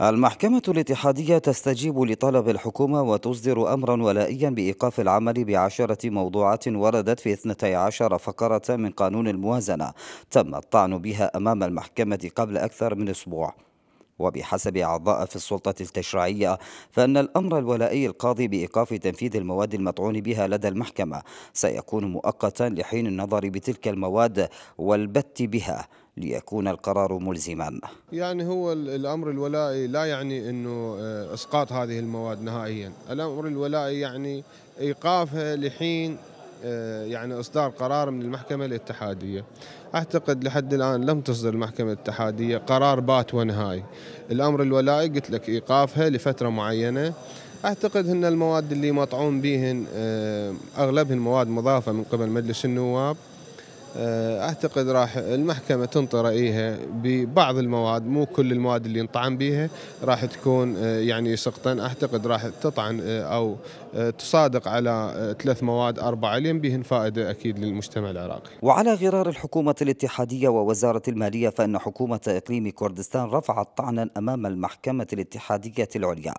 المحكمة الاتحادية تستجيب لطلب الحكومة وتصدر أمرا ولائيا بإيقاف العمل بعشرة موضوعات وردت في 12 فقرة من قانون الموازنة تم الطعن بها أمام المحكمة قبل أكثر من أسبوع وبحسب أعضاء في السلطة التشريعية فأن الأمر الولائي القاضي بإيقاف تنفيذ المواد المطعون بها لدى المحكمة سيكون مؤقتا لحين النظر بتلك المواد والبت بها ليكون القرار ملزما يعني هو الأمر الولائي لا يعني أنه آه، إسقاط هذه المواد نهائيا الأمر الولائي يعني إيقافها لحين آه، يعني إصدار قرار من المحكمة الاتحادية أعتقد لحد الآن لم تصدر المحكمة الاتحادية قرار بات ونهائي الأمر الولائي قلت لك إيقافها لفترة معينة اعتقد ان المواد اللي مطعون بهن آه، اغلبهم مواد مضافه من قبل مجلس النواب آه، اعتقد راح المحكمه تنطي رايها ببعض المواد مو كل المواد اللي ينطعن بها راح تكون آه، يعني سقطا اعتقد راح تطعن آه، او تصادق على ثلاث مواد اربعه لين بهن فائده اكيد للمجتمع العراقي. وعلى غرار الحكومه الاتحاديه ووزاره الماليه فان حكومه اقليم كردستان رفعت طعنا امام المحكمه الاتحاديه العليا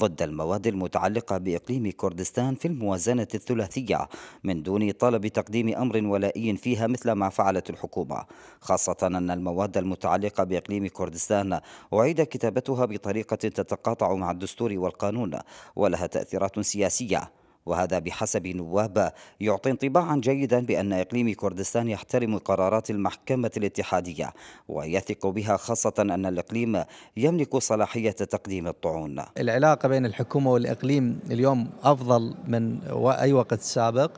ضد المواد المتعلقه باقليم كردستان في الموازنه الثلاثيه من دون طلب تقديم امر ولائي فيها مثل مثل ما فعلت الحكومة خاصة أن المواد المتعلقة بإقليم كردستان أعيد كتابتها بطريقة تتقاطع مع الدستور والقانون ولها تأثيرات سياسية وهذا بحسب نواب يعطي انطباعا جيدا بأن إقليم كردستان يحترم قرارات المحكمة الاتحادية ويثق بها خاصة أن الإقليم يملك صلاحية تقديم الطعون العلاقة بين الحكومة والإقليم اليوم أفضل من أي وقت سابق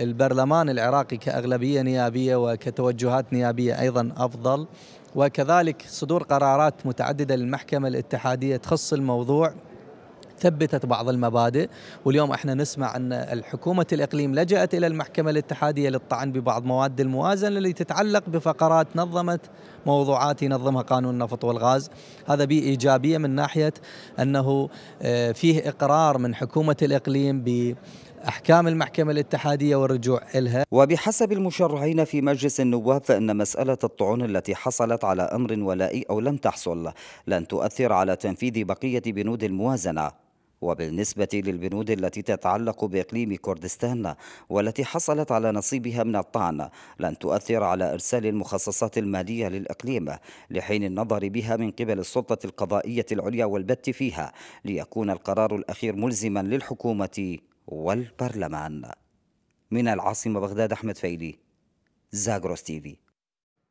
البرلمان العراقي كأغلبية نيابية وكتوجهات نيابية أيضا أفضل وكذلك صدور قرارات متعددة للمحكمة الاتحادية تخص الموضوع ثبتت بعض المبادئ واليوم احنا نسمع ان الحكومه الاقليم لجأت الى المحكمه الاتحاديه للطعن ببعض مواد الموازنه اللي تتعلق بفقرات نظمت موضوعات ينظمها قانون النفط والغاز هذا بإيجابية من ناحية أنه آه، فيه إقرار من حكومة الإقليم ب احكام المحكمه الاتحاديه والرجوع الها وبحسب المشرعين في مجلس النواب فان مساله الطعون التي حصلت على امر ولائي او لم تحصل لن تؤثر على تنفيذ بقيه بنود الموازنه وبالنسبة للبنود التي تتعلق بإقليم كردستان والتي حصلت على نصيبها من الطعن لن تؤثر على إرسال المخصصات المالية للإقليم لحين النظر بها من قبل السلطة القضائية العليا والبت فيها ليكون القرار الأخير ملزما للحكومة والبرلمان من العاصمة بغداد أحمد فيلي زاغروس تيفي